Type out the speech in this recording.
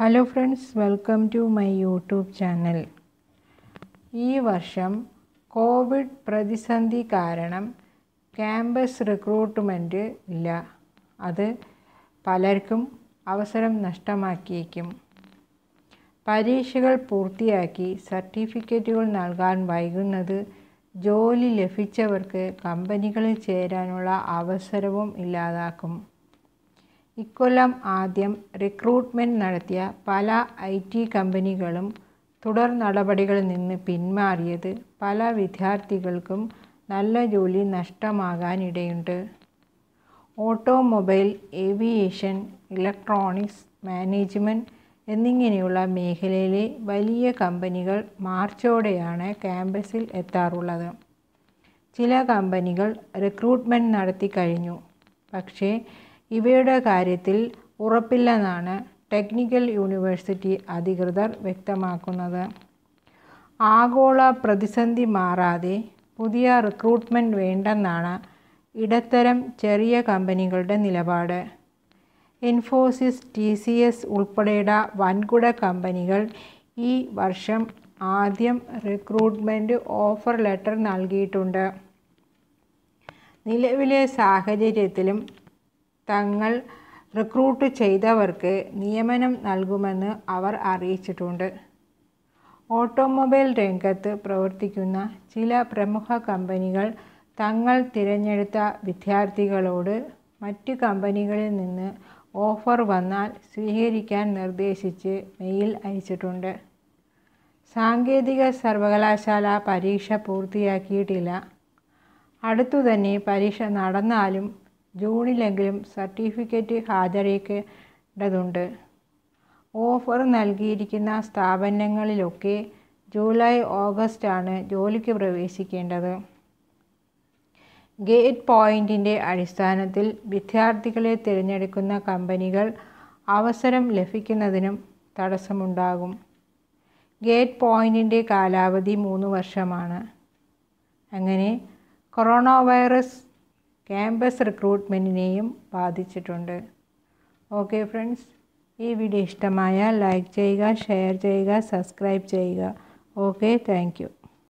hello friends welcome to my YouTube channel ഈ വർഷം Covid പ്രതിസന്ധി കാരണം ക്യാമ്പസ് റിക്രൂട്ട്മെൻറ്റ് ഇല്ല അത് പലർക്കും അവസരം നഷ്ടമാക്കിയേക്കും പരീക്ഷകൾ പൂർത്തിയാക്കി സർട്ടിഫിക്കറ്റുകൾ നൽകാൻ വൈകുന്നത് ജോലി ലഭിച്ചവർക്ക് കമ്പനികളിൽ ചേരാനുള്ള അവസരവും ഇല്ലാതാക്കും ഇക്കൊല്ലം ആദ്യം റിക്രൂട്ട്മെന്റ് നടത്തിയ പല ഐ ടി കമ്പനികളും തുടർ നടപടികളിൽ നിന്ന് പിന്മാറിയത് പല വിദ്യാർത്ഥികൾക്കും നല്ല ജോലി നഷ്ടമാകാനിടയുണ്ട് ഓട്ടോമൊബൈൽ ഏവിയേഷൻ ഇലക്ട്രോണിക്സ് മാനേജ്മെൻറ്റ് എന്നിങ്ങനെയുള്ള മേഖലയിലെ വലിയ കമ്പനികൾ മാർച്ചോടെയാണ് ക്യാമ്പസിൽ എത്താറുള്ളത് ചില കമ്പനികൾ റിക്രൂട്ട്മെൻറ്റ് നടത്തി കഴിഞ്ഞു പക്ഷേ ഇവയുടെ കാര്യത്തിൽ ഉറപ്പില്ലെന്നാണ് ടെക്നിക്കൽ യൂണിവേഴ്സിറ്റി അധികൃതർ വ്യക്തമാക്കുന്നത് ആഗോള പ്രതിസന്ധി മാറാതെ പുതിയ റിക്രൂട്ട്മെൻറ്റ് വേണ്ടെന്നാണ് ഇടത്തരം ചെറിയ കമ്പനികളുടെ നിലപാട് ഇൻഫോസിസ് ടി സി എസ് ഉൾപ്പെടെയുള്ള വൻകുട കമ്പനികൾ ഈ വർഷം ആദ്യം റിക്രൂട്ട്മെൻറ്റ് ഓഫർ ലെറ്റർ നൽകിയിട്ടുണ്ട് നിലവിലെ സാഹചര്യത്തിലും തങ്ങൾ റിക്രൂട്ട് ചെയ്തവർക്ക് നിയമനം നൽകുമെന്ന് അവർ അറിയിച്ചിട്ടുണ്ട് ഓട്ടോമൊബൈൽ രംഗത്ത് പ്രവർത്തിക്കുന്ന ചില പ്രമുഖ കമ്പനികൾ തങ്ങൾ തിരഞ്ഞെടുത്ത വിദ്യാർത്ഥികളോട് മറ്റ് കമ്പനികളിൽ നിന്ന് ഓഫർ വന്നാൽ സ്വീകരിക്കാൻ നിർദ്ദേശിച്ച് മെയിൽ അയച്ചിട്ടുണ്ട് സാങ്കേതിക സർവകലാശാല പരീക്ഷ പൂർത്തിയാക്കിയിട്ടില്ല അടുത്തുതന്നെ പരീക്ഷ നടന്നാലും ജൂണിലെങ്കിലും സർട്ടിഫിക്കറ്റ് ഹാജരാക്കേണ്ടതുണ്ട് ഓഫർ നൽകിയിരിക്കുന്ന സ്ഥാപനങ്ങളിലൊക്കെ ജൂലൈ ഓഗസ്റ്റ് ആണ് ജോലിക്ക് പ്രവേശിക്കേണ്ടത് ഗേറ്റ് പോയിൻറ്റിൻ്റെ അടിസ്ഥാനത്തിൽ വിദ്യാർത്ഥികളെ തിരഞ്ഞെടുക്കുന്ന കമ്പനികൾ അവസരം ലഭിക്കുന്നതിനും തടസ്സമുണ്ടാകും ഗേറ്റ് പോയിൻറ്റിൻ്റെ കാലാവധി മൂന്ന് വർഷമാണ് അങ്ങനെ കൊറോണ വൈറസ് ക്യാമ്പസ് റിക്രൂട്ട്മെൻറ്റിനെയും ബാധിച്ചിട്ടുണ്ട് ഓക്കെ ഫ്രണ്ട്സ് ഈ വീഡിയോ ഇഷ്ടമായാൽ ലൈക്ക് ചെയ്യുക ഷെയർ ചെയ്യുക സബ്സ്ക്രൈബ് ചെയ്യുക ഓക്കെ താങ്ക്